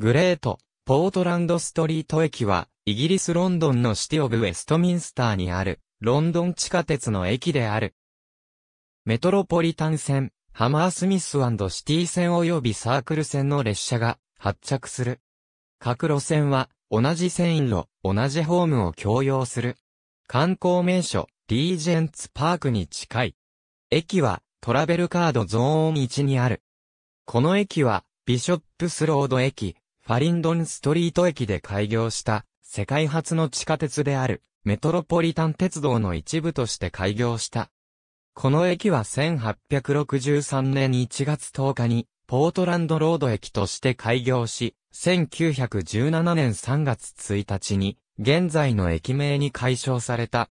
グレート、ポートランドストリート駅は、イギリスロンドンのシティオブウェストミンスターにある、ロンドン地下鉄の駅である。メトロポリタン線、ハマースミスシティ線及びサークル線の列車が発着する。各路線は、同じ線路、同じホームを共用する。観光名所、リージェンツパークに近い。駅は、トラベルカードゾーン1にある。この駅は、ビショップスロード駅、パリンドンストリート駅で開業した世界初の地下鉄であるメトロポリタン鉄道の一部として開業した。この駅は1863年1月10日にポートランドロード駅として開業し、1917年3月1日に現在の駅名に解消された。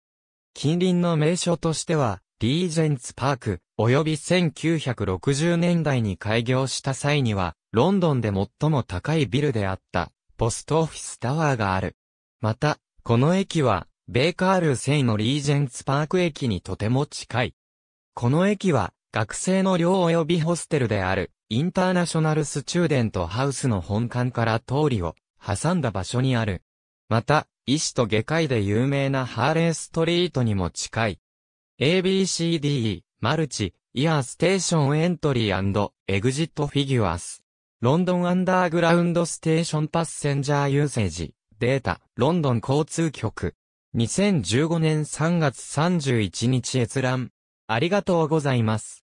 近隣の名所としてはリージェンツパーク、及び1960年代に開業した際には、ロンドンで最も高いビルであった、ポストオフィスタワーがある。また、この駅は、ベーカール製のリージェンツパーク駅にとても近い。この駅は、学生の寮及びホステルである、インターナショナルスチューデントハウスの本館から通りを挟んだ場所にある。また、医師と外科医で有名なハーレーストリートにも近い。ABCDE、マルチ、イヤーステーションエントリーエグジットフィギュアス。ロンドンアンダーグラウンドステーションパッセンジャーユーセージ。データ、ロンドン交通局。2015年3月31日閲覧。ありがとうございます。